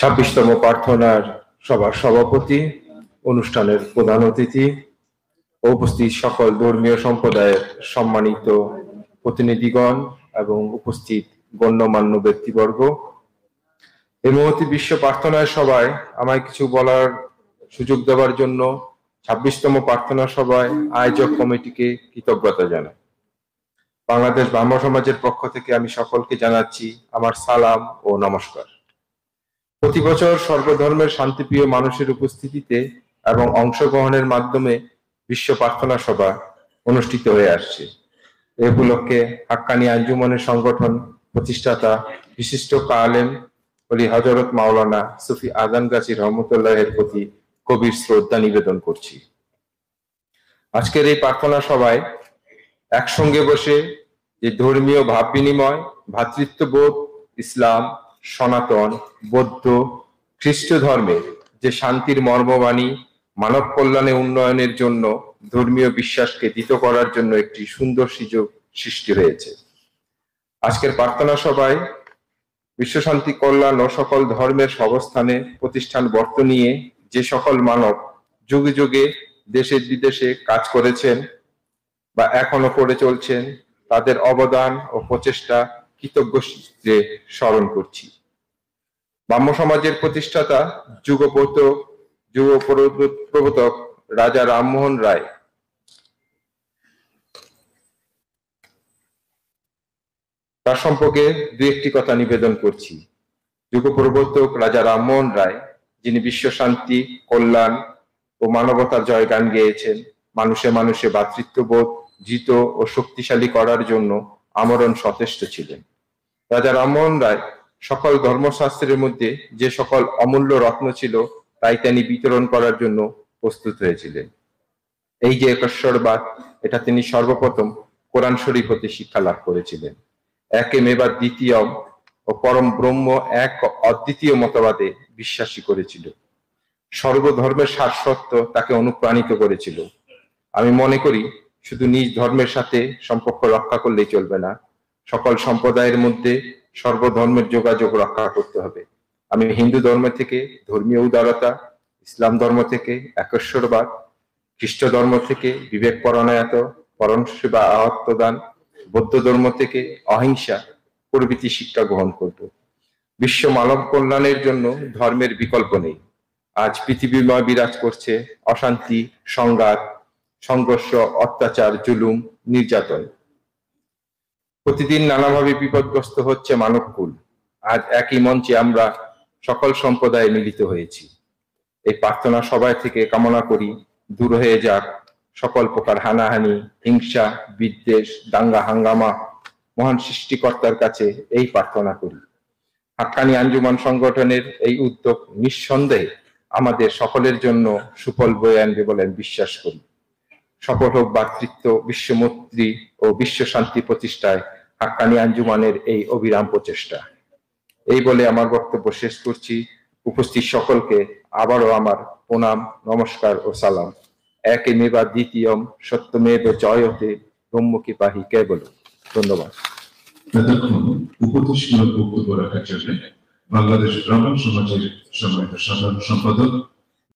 ছাব্বিশতম প্রার্থনার সভার সভাপতি অনুষ্ঠানের প্রধান অতিথি উপস্থিত সকল ধর্মীয় সম্প্রদায়ের সম্মানিত প্রতিনিধিগণ এবং উপস্থিত গণ্যমান্য ব্যক্তিবর্গ এই মুহূর্তে বিশ্ব প্রার্থনায় সভায় আমায় কিছু বলার সুযোগ দেওয়ার জন্য ছাব্বিশতম প্রার্থনা সভায় আয়োজক কমিটিকে কৃতজ্ঞতা জানাই বাংলাদেশ ব্রাহ্ম সমাজের পক্ষ থেকে আমি সকলকে জানাচ্ছি আমার সালাম ও নমস্কার প্রতি বছর সর্বধর্মের শান্তিপ্রিয় মানুষের উপস্থিতিতে এবং অংশগ্রহণের মাধ্যমে বিশ্ব প্রার্থনা সভা অনুষ্ঠিত হয়ে আসছে এ উপলক্ষে হাক্কানি আঞ্জুমানের সংগঠন প্রতিষ্ঠাতা বিশিষ্ট কালেম অলি হজরত মাওলানা সুফি আজান গাছি রহমতুল্লাহের প্রতি কবির শ্রদ্ধা নিবেদন করছি আজকের এই প্রার্থনা সভায় একসঙ্গে বসে যে ধর্মীয় ভাব বিনিময় ভ্রাতৃত্ববোধ ইসলাম সনাতন বৌদ্ধ খ্রিস্ট ধর্মের যে শান্তির মর্মবাণী মানব কল্যাণে উন্নয়নের জন্য ধর্মীয় বিশ্বাসকে দিত করার জন্য একটি সুন্দর সুযোগ সৃষ্টি হয়েছে আজকের প্রার্থনা সভায় বিশ্বশান্তি কল্যাণ ও সকল ধর্মের অবস্থানে প্রতিষ্ঠান বর্ত নিয়ে যে সকল মানব যুগে যুগে দেশের বিদেশে কাজ করেছেন বা এখনো করে চলছেন তাদের অবদান ও প্রচেষ্টা কৃতজ্ঞ স্মরণ করছি ব্রাহ্ম সমাজের প্রতিষ্ঠাতা যুগপ্রত যুগ প্রবর্তক রাজা রামমোহন রায় তার সম্পর্কে দু একটি কথা নিবেদন করছি যুগ প্রবর্তক রাজা রামমোহন রায় যিনি বিশ্ব শান্তি কল্যাণ ও মানবতার জয় গান গেয়েছেন মানুষে মানুষে ভ্রাতৃত্ববোধ জিত ও শক্তিশালী করার জন্য আমরণ সচেষ্ট ছিলেন রাজা রামমোহন রায় সকল ধর্মশাস্ত্রের মধ্যে যে সকল অমূল্য রত্ন ছিল তাই তিনি বিতরণ করার জন্য প্রস্তুত হয়েছিলেন এই যে একশ্বরবাদ এটা তিনি সর্বপ্রথম কোরআন শরীফ হতে শিক্ষা লাভ করেছিলেন একে মেবার দ্বিতীয় ও পরম ব্রহ্ম এক অদ্বিতীয় মতবাদে বিশ্বাসী করেছিল সর্বধর্মের সারসত্ব তাকে অনুপ্রাণিত করেছিল আমি মনে করি শুধু নিজ ধর্মের সাথে সম্পর্ক রক্ষা করলেই চলবে না সকল সম্প্রদায়ের মধ্যে সর্বধর্মের যোগাযোগ রক্ষা করতে হবে আমি হিন্দু ধর্ম থেকে ধর্মীয় উদারতা ইসলাম ধর্ম থেকে একশ্বরবাদ খ্রিস্ট ধর্ম থেকে বিবেক পরণায়ত সেবা বা দান বৌদ্ধ ধর্ম থেকে অহিংসা প্রভৃতি শিক্ষা গ্রহণ করব বিশ্ব মানব কল্যাণের জন্য ধর্মের বিকল্প নেই আজ পৃথিবীময় বিরাজ করছে অশান্তি সংঘাত সংঘর্ষ অত্যাচার জুলুম নির্যাতন প্রতিদিন নানাভাবে বিপদগ্রস্ত হচ্ছে মানবকুল আজ একই মঞ্চে আমরা সকল সম্প্রদায় মিলিত হয়েছি এই প্রার্থনা সবাই থেকে কামনা করি দূর হয়ে যাক সকল প্রকার হানাহানি হিংসা বিদ্বেষ দাঙ্গা হাঙ্গামা মহান সৃষ্টিকর্তার কাছে এই প্রার্থনা করি হাক্কানি আঞ্জুমান সংগঠনের এই উদ্যোগ নিঃসন্দেহে আমাদের সকলের জন্য সুফল বয়ে আনবে বলে বিশ্বাস করি সফল হোক ভ্রাতৃত্ব বিশ্বমৈত্রী ও বিশ্ব শান্তি প্রতিষ্ঠায় হাক্কানি আঞ্জুমানের এই অবিরাম প্রচেষ্টা এই বলে আমার বক্তব্য শেষ করছি উপস্থিত সকলকে আবারও আমার প্রণাম নমস্কার ও সালাম একে মেবা দ্বিতীয়ম সত্যমেব জয়তে ব্রহ্মকে পাহি কেবল ধন্যবাদ উপদেশমূলক বক্তব্য রাখার জন্য বাংলাদেশ গ্রামীণ সমাজের সম্মানিত সাধারণ সম্পাদক